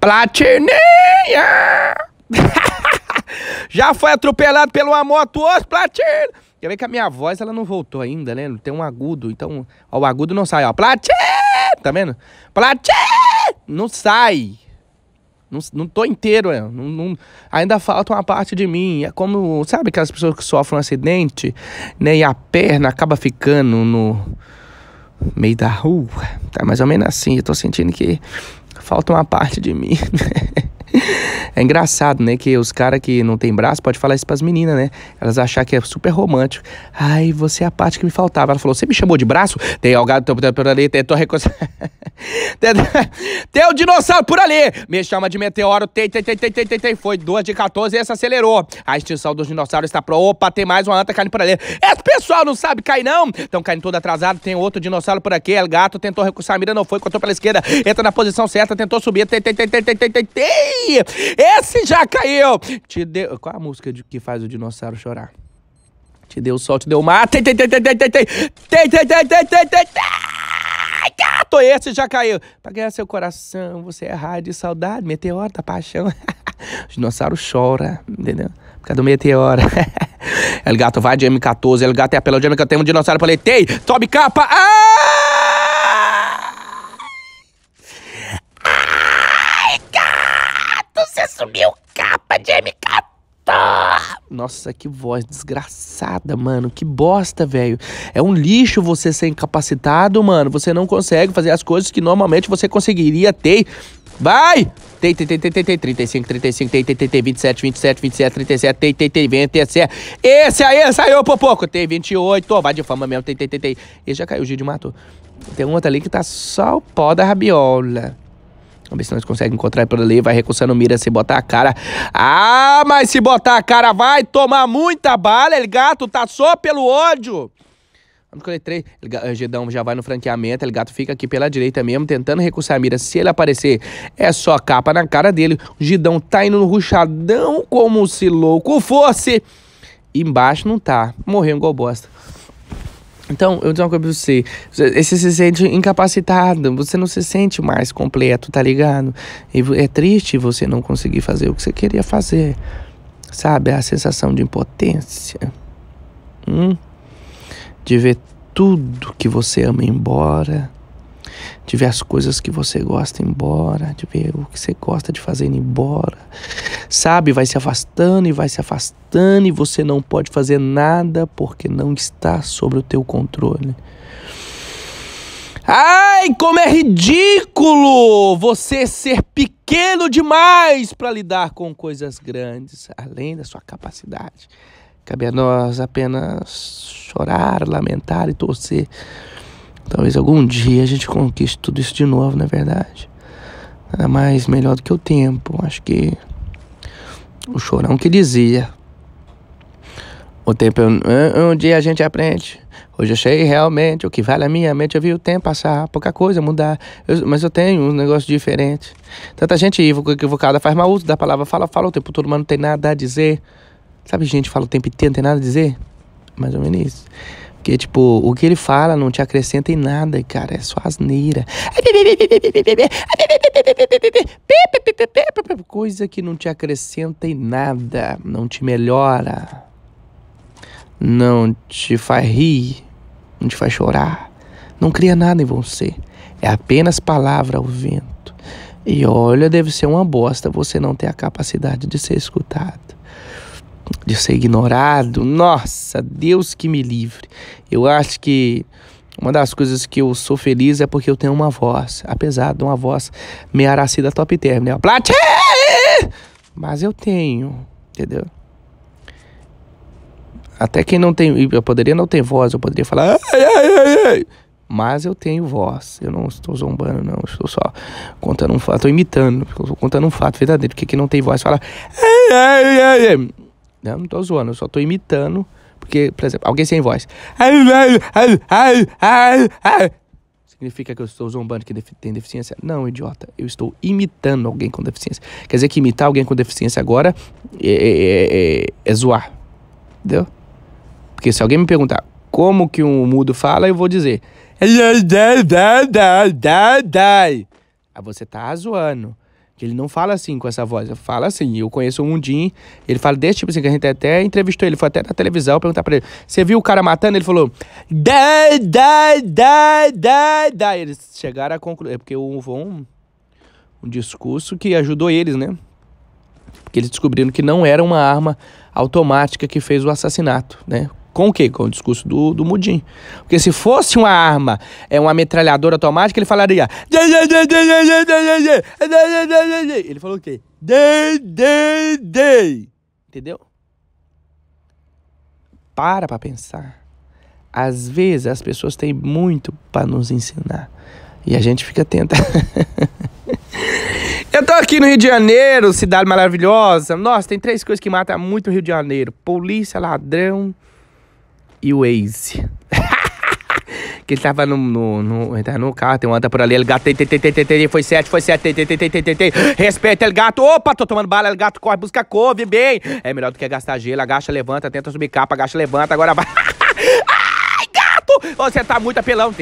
Platininha! Já foi atropelado pelo amor moto hoje, Platino! Quer ver que a minha voz ela não voltou ainda, né? Tem um agudo, então. Ó, o agudo não sai, ó. platina, Tá vendo? Platina Não sai! Não, não tô inteiro, né? não, não, ainda falta uma parte de mim. É como, sabe aquelas pessoas que sofrem um acidente, né? E a perna acaba ficando no meio da rua. Tá mais ou menos assim. Eu tô sentindo que falta uma parte de mim. Né? É engraçado, né? Que os caras que não tem braço pode falar isso pras meninas, né? Elas achar que é super romântico. Ai, você é a parte que me faltava. Ela falou: você me chamou de braço? Tem algado por ali, tem tua Tem o dinossauro por ali! Me chama de meteoro, tem, tem, tem, tem, tem, tem, Foi duas de 14 e essa acelerou. A extinção dos dinossauros está pro. Opa, tem mais uma anta carne por ali. Essa pessoal não sabe cair, não. Estão caindo todo atrasado. Tem outro dinossauro por aqui. é Gato tentou recursar. A mira não foi. Cortou pela esquerda. Entra na posição certa. Tentou subir. Tem, tem, tem, tem, tem, tem, tem, Esse já caiu. Te deu... Qual a música de... que faz o dinossauro chorar? Te deu sol, te deu mar. Tem, tem, tem, tem, tem, tem, tem. Tem, tem, tem, tem, tem, tem, Gato, esse já caiu. Pra ganhar seu coração, você é raio de saudade, meteoro da paixão. o dinossauro chora, entendeu? Cadê o meteoro? El gato vai de M14, El gato é apelão de M14, tem um dinossauro, Falei, paletei, Tobe capa! Ah! Ai, gato, você sumiu capa de M14! Nossa, que voz desgraçada, mano. Que bosta, velho. É um lixo você ser incapacitado, mano. Você não consegue fazer as coisas que normalmente você conseguiria ter. Vai! Tem, tem, tem, tem, tem, tem, 35, 35, tem, tem, tem, tem, 27, 27, 27, 37, tem, tem, tem, 27. Esse aí saiu por pouco. Tem 28, vai de fama mesmo. Tem, tem, tem, tem. Esse já caiu, o Gide matou. Tem um outro ali que tá só o pó da rabiola. Vamos ver se nós conseguimos encontrar ele por ali. Vai recursando mira se botar a cara. Ah, mas se botar a cara vai tomar muita bala. Ele gato tá só pelo ódio. Vamos escolher três. Ele, eh, Gedão já vai no franqueamento. Ele gato fica aqui pela direita mesmo, tentando recursar a mira. Se ele aparecer, é só capa na cara dele. O Gidão tá indo no ruchadão como se louco fosse. Embaixo não tá. Morreu igual bosta. Então, eu digo uma coisa pra você. Você se sente incapacitado, você não se sente mais completo, tá ligado? E é triste você não conseguir fazer o que você queria fazer. Sabe? A sensação de impotência. Hum? De ver tudo que você ama embora de ver as coisas que você gosta embora, de ver o que você gosta de fazer embora. Sabe, vai se afastando e vai se afastando e você não pode fazer nada porque não está sobre o teu controle. Ai, como é ridículo você ser pequeno demais para lidar com coisas grandes, além da sua capacidade. Cabe a nós apenas chorar, lamentar e torcer Talvez algum dia a gente conquiste tudo isso de novo, não é verdade. É mais melhor do que o tempo. Acho que o chorão que dizia. O tempo é um, é, é um dia a gente aprende. Hoje achei realmente o que vale a minha mente. Eu vi o tempo passar, pouca coisa mudar. Eu, mas eu tenho um negócio diferente. Tanta gente equivocada faz mau uso da palavra. Fala, fala o tempo todo, mas não tem nada a dizer. Sabe, gente fala o tempo inteiro, não tem nada a dizer? Mais ou menos isso. Porque, tipo, o que ele fala não te acrescenta em nada, cara. É só asneira. Coisa que não te acrescenta em nada. Não te melhora. Não te faz rir. Não te faz chorar. Não cria nada em você. É apenas palavra ao vento. E olha, deve ser uma bosta você não ter a capacidade de ser escutado de ser ignorado. Nossa, Deus que me livre. Eu acho que uma das coisas que eu sou feliz é porque eu tenho uma voz, apesar de uma voz meia top term, né? Plati! Mas eu tenho, entendeu? Até quem não tem, eu poderia não ter voz, eu poderia falar, ai, ai, ai, ai. mas eu tenho voz. Eu não estou zombando, não, eu estou só contando um fato, estou imitando, estou contando um fato verdadeiro. Porque quem não tem voz fala, ai, ai, ai, ai. Né? Não tô zoando, eu só tô imitando. Porque, por exemplo, alguém sem voz. Significa que eu estou zombando que tem deficiência? Não, idiota. Eu estou imitando alguém com deficiência. Quer dizer que imitar alguém com deficiência agora é, é, é, é, é zoar. Entendeu? Porque se alguém me perguntar como que um mudo fala, eu vou dizer. Aí você tá zoando. Ele não fala assim com essa voz, ele fala assim. Eu conheço o Mundim, ele fala desse tipo assim, que a gente até entrevistou ele, foi até na televisão perguntar pra ele: Você viu o cara matando? Ele falou: dai, dai, dai, dai, dai. Eles chegaram a concluir, é porque houve um discurso que ajudou eles, né? Porque eles descobriram que não era uma arma automática que fez o assassinato, né? Com o quê? Com o discurso do, do Mudim. Porque se fosse uma arma, é uma metralhadora automática, ele falaria. Ele falou o quê? Dei, dei, dei. Entendeu? Para pra pensar. Às vezes as pessoas têm muito para nos ensinar. E a gente fica atenta. Eu tô aqui no Rio de Janeiro, cidade maravilhosa. Nossa, tem três coisas que matam muito o Rio de Janeiro: polícia, ladrão e o Waze. que ele tava no, no, no, ele tava no carro, tem um anda por ali, ele gato, foi sete, foi sete, respeita ele gato, opa, tô tomando bala, ele gato, corre, busca couve, bem, é melhor do que gastar gelo, agacha, levanta, tenta subir capa, agacha, levanta, agora vai gato! Você tá muito apelão.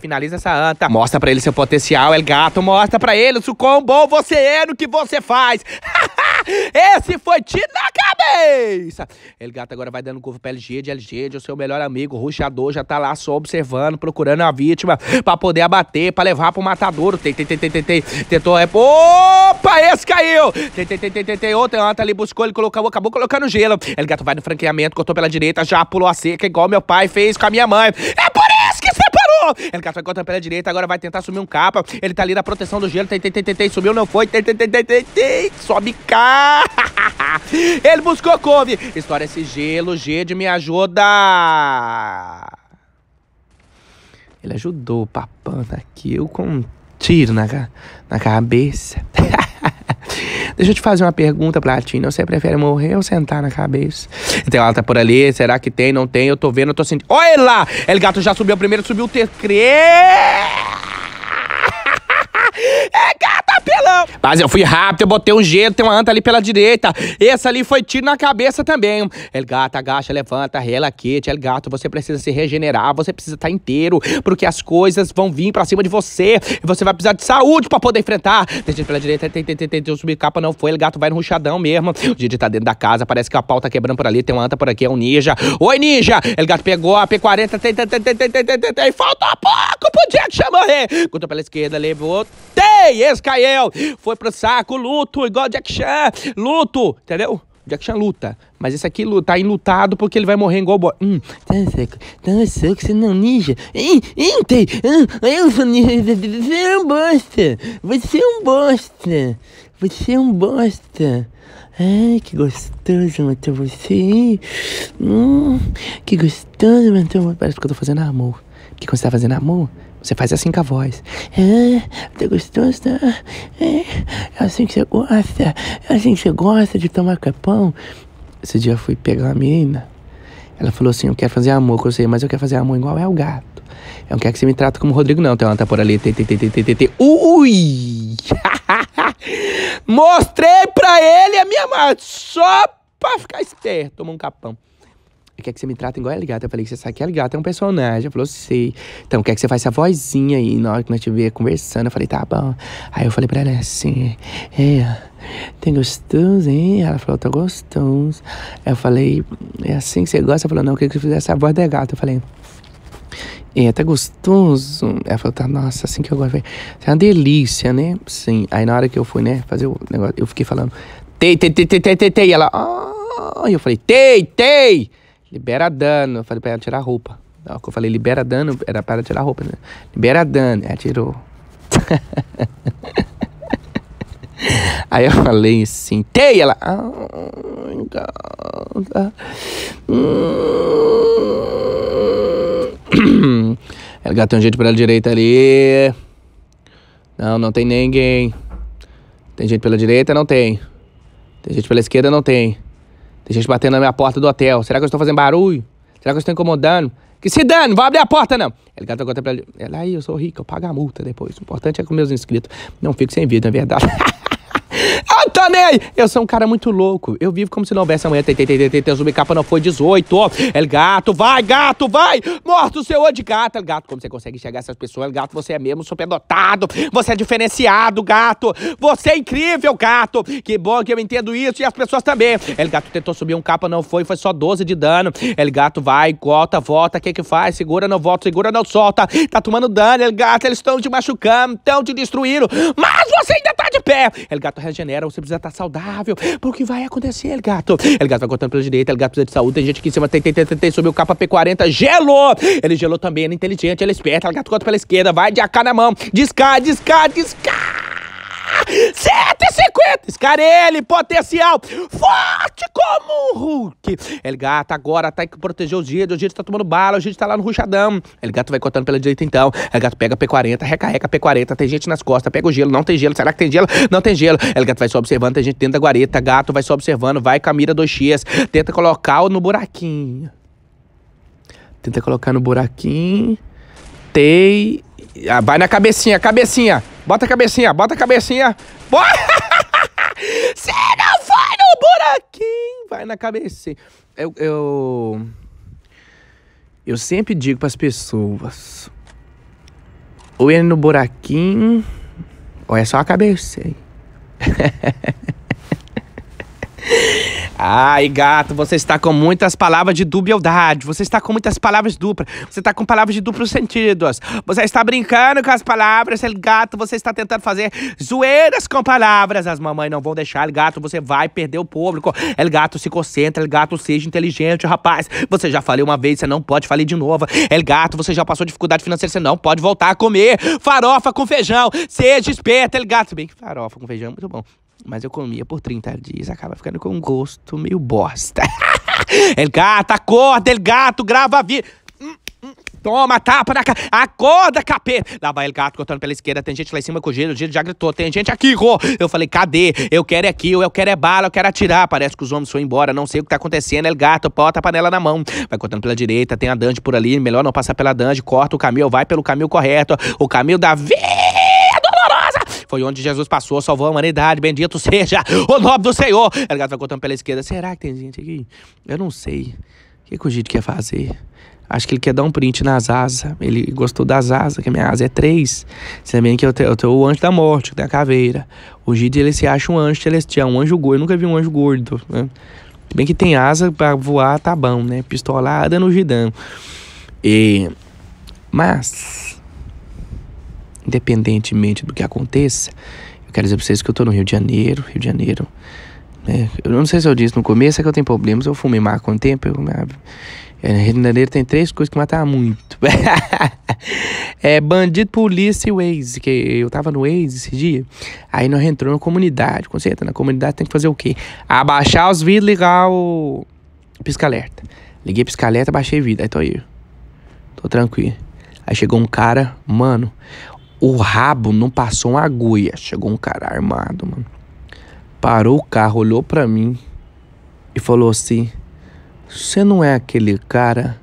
Finaliza essa anta. Mostra pra ele seu potencial, é Gato. Mostra pra ele o quão bom você é no que você faz. Esse foi tiro na cabeça! El Gato agora vai dando curva pra LG de LG, de o seu melhor amigo. ruxador já tá lá só observando, procurando a vítima pra poder abater, pra levar pro matadouro. Tem, tem, tem, tem, tem, tem. Tentou, Opa, esse caiu! Tem, tem, tem, tem, tem, tem. anta ali buscou, ele colocou, acabou colocando gelo. El Gato vai no franqueamento, cortou pela direita, já pulou a seca, igual meu pai fez com a minha minha mãe. É por isso que separou! Ele catou contra pela direita, agora vai tentar sumir um capa. Ele tá ali na proteção do gelo. tem, tem, tem, Sumiu, não foi. tem, tem, tem. Sobe cá. Ele buscou couve. Estoura esse gelo. Gede, me ajuda. Ele ajudou o tá aqui. Eu com um tiro na, na cabeça. Deixa eu te fazer uma pergunta, Platina. Você prefere morrer ou sentar na cabeça? Então ela tá por ali. Será que tem? Não tem? Eu tô vendo, eu tô sentindo. Olha lá! El gato já subiu primeiro, subiu o terceiro. É, mas eu fui rápido, eu botei um jeito, tem uma anta ali pela direita. Esse ali foi tiro na cabeça também. El gato, agacha, levanta, rela, kit. El gato, você precisa se regenerar, você precisa estar inteiro, porque as coisas vão vir pra cima de você. E você vai precisar de saúde pra poder enfrentar. Tem gente pela direita, tem, tem, tem, tem, tem, subir capa, não foi. El gato vai no ruchadão mesmo. O Didi tá dentro da casa, parece que a pau tá quebrando por ali, tem uma anta por aqui, é um ninja. Oi, ninja! El gato pegou a P40, tem, tem, tem, tem, tem, tem, tem, tem, tem. Falta pouco pro Jackson morrer. Cortou pela esquerda, levou. Tem! Ei, Escael, foi pro saco, luto, igual Jack Chan, luto, entendeu? Jack Chan luta, mas esse aqui tá enlutado porque ele vai morrer igual o boy. Hum, tá, tá seco, você não ninja. Hein, tem, hum, eu sou ninja, você é um bosta, você é um bosta, você é um bosta. Ai, que gostoso matar você. Hum, que gostoso matar você. Parece que eu tô fazendo amor. Que quando você tá fazendo amor, você faz assim com a voz. Ah, é, tá gostoso? Tá? É, é assim que você gosta? É assim que você gosta de tomar capão? Esse dia eu fui pegar uma menina. Ela falou assim: Eu quero fazer amor com você, mas eu quero fazer amor igual é o gato. Eu não quero que você me trate como o Rodrigo, não. Tem uma tá por ali. Ui! Mostrei pra ele a minha mãe. só pra ficar esperto. Tomou um capão quer que você me trate igual a L-Gata. Eu falei que você sabe que a gata é um personagem. eu falou, sei. Então, quer que você faça a vozinha aí na hora que nós estiver conversando? Eu falei, tá bom. Aí eu falei pra ela assim, é. Tem gostoso, hein? Ela falou, tá gostoso. Eu falei, é assim que você gosta? Ela falou, não, eu queria que você fizesse a voz da gata. Eu falei, é, tá gostoso. Ela falou, tá, nossa, assim que eu gosto. Eu falei, é uma delícia, né? Sim. Aí na hora que eu fui, né, fazer o negócio, eu fiquei falando, tei, tei, tei, tei, tei, tei. Ela, ah. Oh! Eu falei, tei, tei. Libera dano. Eu falei pra ela tirar a roupa. Não, eu falei libera dano, era para tirar a roupa, né? Libera dano. Ela tirou. Aí eu falei assim, tem ela. Hum. Ela gata tem um jeito pela direita ali. Não, não tem ninguém. Tem gente pela direita? Não tem. Tem gente pela esquerda? Não tem. Tem gente batendo na minha porta do hotel. Será que eu estou fazendo barulho? Será que eu estou incomodando? Que se dane, vai abrir a porta, não. É ligado conta pra ela. Ela aí, eu sou rica, eu pago a multa depois. O importante é com meus inscritos. Não fico sem vida, é verdade. Eu tô nem aí. Eu sou um cara muito louco. Eu vivo como se não houvesse amanhã. Tem zumbi capa não foi 18. El gato, vai, gato, vai. Morto o seu de gato. El gato, como você consegue enxergar essas pessoas? El gato, você é mesmo superdotado. Você é diferenciado, gato. Você é incrível, gato. Que bom que eu entendo isso e as pessoas também. El gato tentou subir um capa, não foi. Foi só 12 de dano. El gato vai, corta, volta. O que que faz? Segura, não volta. Segura, não solta. Tá tomando dano, El gato. Eles estão te machucando, estão te destruindo. Mas você ainda tá de pé. El gato regenera maneira, você precisa estar saudável, porque vai acontecer, El Gato. El Gato vai cortando pela direita, El Gato precisa de saúde, tem gente aqui em cima, tem, tem, tem, tem, tem subiu o capa P40, gelou! Ele gelou também, ele é inteligente, ele é esperto, El Gato corta pela esquerda, vai de AK na mão, descar, descar, descar! 150! Scarelli, potencial! Forte como um Hulk! El Gato agora tá que proteger o Gide. O Gide tá tomando bala, o Gide tá lá no ruchadão. El Gato vai cortando pela direita então. El Gato pega P40, recarrega P40. Tem gente nas costas, pega o gelo, não tem gelo. Será que tem gelo? Não tem gelo. El Gato vai só observando, tem gente dentro da guarita. Gato vai só observando, vai com a mira 2x. Tenta colocar no buraquinho. Tenta colocar no buraquinho. Tei. Ah, vai na cabecinha, cabecinha. Bota a cabecinha, bota a cabecinha. Bora! Você não foi no buraquinho! Vai na cabecinha. Eu. Eu, eu sempre digo para as pessoas: ou é no buraquinho, ou é só a cabecinha. Ai, gato, você está com muitas palavras de dubiedade. Você está com muitas palavras duplas. Você está com palavras de duplos sentidos. Você está brincando com as palavras, El gato. Você está tentando fazer zoeiras com palavras. As mamães não vão deixar, El gato. Você vai perder o público. El gato, se concentra. El gato, seja inteligente, rapaz. Você já falei uma vez, você não pode falar de novo. El gato, você já passou dificuldade financeira, você não pode voltar a comer farofa com feijão. Seja esperto, El gato. Se bem que farofa com feijão é muito bom. Mas eu comia por 30 dias, acaba ficando com um gosto meio bosta. El gato, acorda, el gato, grava a vida. Hum, hum, toma, tapa na cara. Acorda, capeta. Lá vai ele gato cortando pela esquerda. Tem gente lá em cima com o giro. O giro já gritou. Tem gente aqui, ro. Eu falei, cadê? Eu quero é kill, eu quero é bala, eu quero atirar. Parece que os homens foram embora. Não sei o que tá acontecendo. El gato, bota a panela na mão. Vai cortando pela direita. Tem a dange por ali. Melhor não passar pela dange. Corta o caminho, vai pelo caminho correto. O caminho da vida. Foi onde Jesus passou, salvou a humanidade. Bendito seja o nome do Senhor. Tá ligado? Vai contando pela esquerda. Será que tem gente aqui? Eu não sei. O que, que o Gito quer fazer? Acho que ele quer dar um print nas asas. Ele gostou das asas, que a minha asa é três. Se bem que eu tenho, eu tenho o anjo da morte, que tem a caveira. O Gide, ele se acha um anjo celestial, um anjo gordo. Eu nunca vi um anjo gordo, né? Se bem que tem asa para voar, tá bom, né? Pistolada no Gidão. E... Mas independentemente do que aconteça, eu quero dizer para vocês que eu estou no Rio de Janeiro, Rio de Janeiro. Né? Eu não sei se eu disse no começo é que eu tenho problemas, eu fumei mais com o tempo, eu, ah, é, Rio de Janeiro tem três coisas que matam muito. é bandido, polícia e Waze. Que eu tava no Waze esse dia. Aí nós entramos na comunidade. você entra na comunidade tem que fazer o quê? Abaixar os vidros e ligar o pisca-alerta. Liguei pisca-alerta, baixei vidro. Aí tô aí. Tô tranquilo. Aí chegou um cara, mano. O rabo não passou uma agulha. Chegou um cara armado, mano. Parou o carro, olhou para mim e falou assim: Você não é aquele cara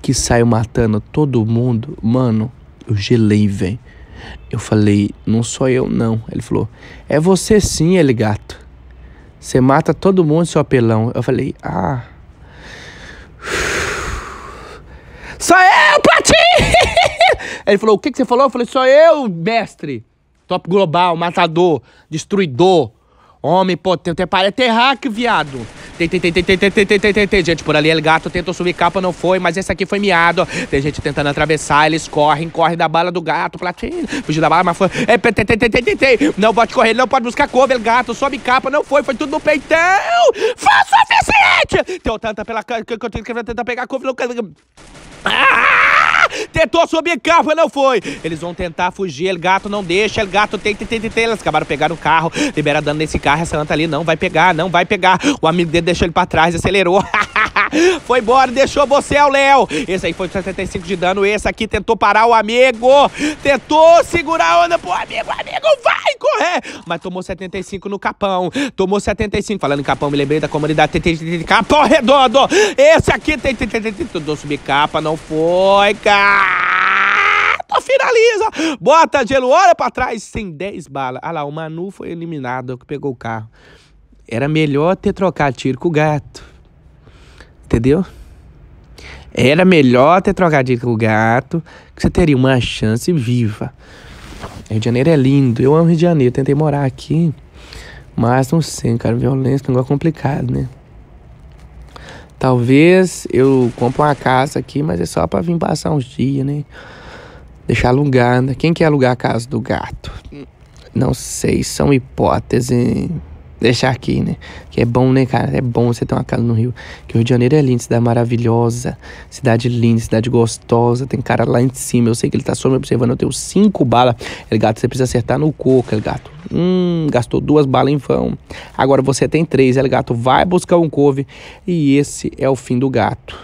que saiu matando todo mundo? Mano, eu gelei, velho. Eu falei: Não sou eu, não. Ele falou: É você sim, ele gato. Você mata todo mundo, seu apelão. Eu falei: Ah. Sou eu, Platinho! ele falou: O que, que você falou? Eu falei: Só eu, mestre. Top global, matador, destruidor. Homem, pô, tem até parece terráqueo, viado. Tem, tem, tem, tem, tem, tem, tem, tem, tem, tem, tem, gente por ali, ele gato tentou subir capa, não foi, mas esse aqui foi miado. Tem gente tentando atravessar, eles correm, correm da bala do gato, platina, fugiu da bala, mas foi. É, tem, tem, tem, tem, tem, tem. Não pode correr, não pode buscar couve, ele gato, sobe capa, não foi, foi tudo no peitão. Faça o suficiente! Tem tanta pela que eu tenho que tentar pegar couve, não. Ah! Tentou subir carro, não foi. Eles vão tentar fugir, El Gato não deixa, El Gato tenta tenta tenta Eles acabaram pegando o carro, libera dando nesse carro, essa anta ali não vai pegar, não vai pegar. O amigo dele deixou ele pra trás, acelerou. foi embora, deixou você ao Léo. Esse aí foi 75 de dano. Esse aqui tentou parar o amigo. Tentou segurar a onda pro amigo. Amigo, vai correr. Mas tomou 75 no capão. Tomou 75. Falando em capão, me lembrei da comunidade. Capão redondo. Esse aqui tentou subir capa. Não foi, cara finaliza. Bota gelo, olha pra trás, sem 10 balas. Ah lá, o Manu foi eliminado, que pegou o carro. Era melhor ter trocado tiro com o gato entendeu? Era melhor ter trocadilho com o gato, que você teria uma chance viva. Rio de Janeiro é lindo, eu amo Rio de Janeiro, tentei morar aqui, mas não sei, cara, violência é um negócio complicado, né? Talvez eu compre uma casa aqui, mas é só pra vir passar uns dias, né? Deixar alugada. Quem quer alugar a casa do gato? Não sei, são hipóteses deixar aqui, né? Que é bom, né, cara? É bom você ter uma casa no Rio. Que o Rio de Janeiro é lindo, cidade maravilhosa, cidade linda, cidade gostosa. Tem cara lá em cima, eu sei que ele tá só me observando. Eu tenho cinco balas. Ele gato, você precisa acertar no coco, ele gato. Hum, gastou duas balas em vão. Agora você tem três, ele gato. Vai buscar um couve. E esse é o fim do gato.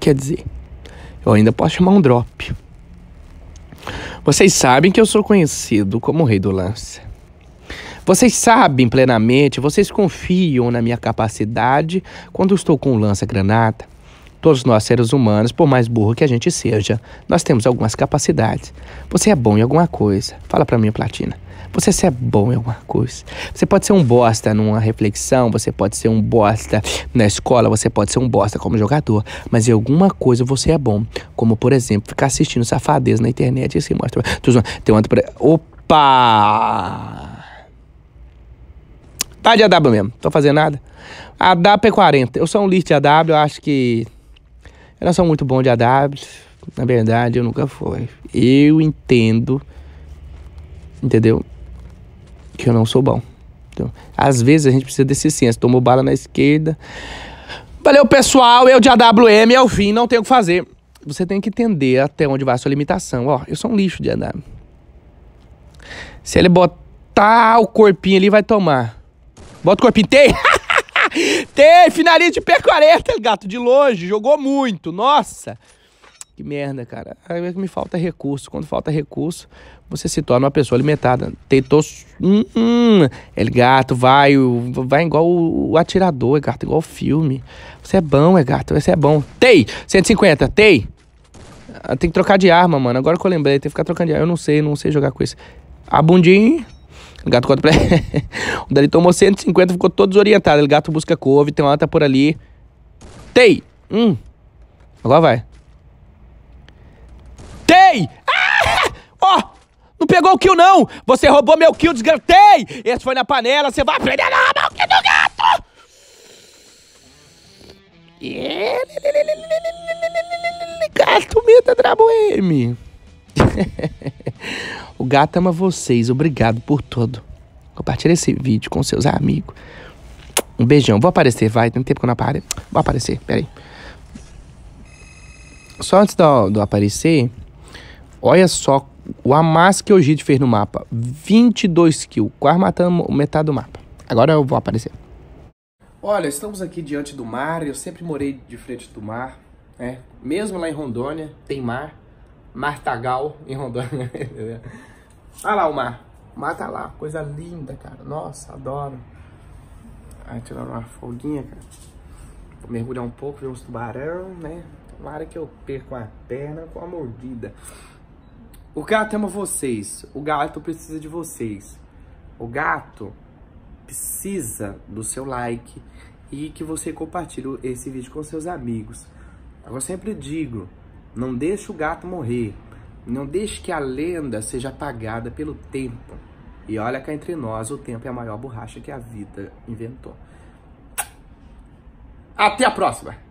Quer dizer, eu ainda posso chamar um drop. Vocês sabem que eu sou conhecido como o rei do lance. Vocês sabem plenamente, vocês confiam na minha capacidade quando estou com um lança-granada. Todos nós, seres humanos, por mais burro que a gente seja, nós temos algumas capacidades. Você é bom em alguma coisa. Fala para mim, Platina. Você é bom em alguma coisa. Você pode ser um bosta numa reflexão, você pode ser um bosta na escola, você pode ser um bosta como jogador, mas em alguma coisa você é bom. Como, por exemplo, ficar assistindo safadeza na internet e se mostra. Tem outro. Opa! Tá de AW mesmo, tô fazendo nada. AW é 40. Eu sou um list de AW, eu acho que. Eu não sou muito bom de AW. Na verdade, eu nunca fui. Eu entendo. Entendeu? Que eu não sou bom. Então, às vezes a gente precisa desse senso. Tomou bala na esquerda. Valeu, pessoal. Eu de AWM é o fim, não tenho o que fazer. Você tem que entender até onde vai a sua limitação. Ó, eu sou um lixo de AW. Se ele botar o corpinho ali, vai tomar. Bota o corpinho. Tem! Tem! Finaliza de pé 40, gato. De longe. Jogou muito. Nossa! Que merda, cara. Aí é me falta recurso. Quando falta recurso, você se torna uma pessoa alimentada. Tentou. Hum, hum. El gato, vai. Vai igual o, o atirador, é gato, igual o filme. Você é bom, é gato, você é bom. Tei! 150, tei! Ah, tem que trocar de arma, mano. Agora que eu lembrei, tem que ficar trocando de arma. Eu não sei, não sei jogar com isso. A bundinha. O gato corta pra O dali tomou 150, ficou todo desorientado. O gato busca couve, tem uma lata por ali. Tei! Hum. Agora vai. Tei! Ah! Ó! Oh! Não pegou o kill, não! Você roubou meu kill, desgantei! Esse foi na panela, você vai aprender roubar o que do gato! Gato meta Drabo M! O gato ama vocês. Obrigado por tudo. Compartilhe esse vídeo com seus amigos. Um beijão. Vou aparecer, vai. Tem tempo que eu não apareço. Vou aparecer, peraí. Só antes do, do aparecer, olha só o amasso que o Gide fez no mapa. 22 kills. Quase matando metade do mapa. Agora eu vou aparecer. Olha, estamos aqui diante do mar. Eu sempre morei de frente do mar. Né? Mesmo lá em Rondônia, tem mar. Martagal, em Rondônia. Olha ah lá o mar. O mar tá lá. Coisa linda, cara. Nossa, adoro. Aí tirar uma folguinha, cara. Vou mergulhar um pouco, ver uns tubarão, né? Tomara que eu perco a perna com a mordida. O gato ama vocês. O gato precisa de vocês. O gato precisa do seu like e que você compartilhe esse vídeo com seus amigos. Eu sempre digo, não deixe o gato morrer. Não deixe que a lenda seja apagada pelo tempo. E olha que entre nós, o tempo é a maior borracha que a vida inventou. Até a próxima!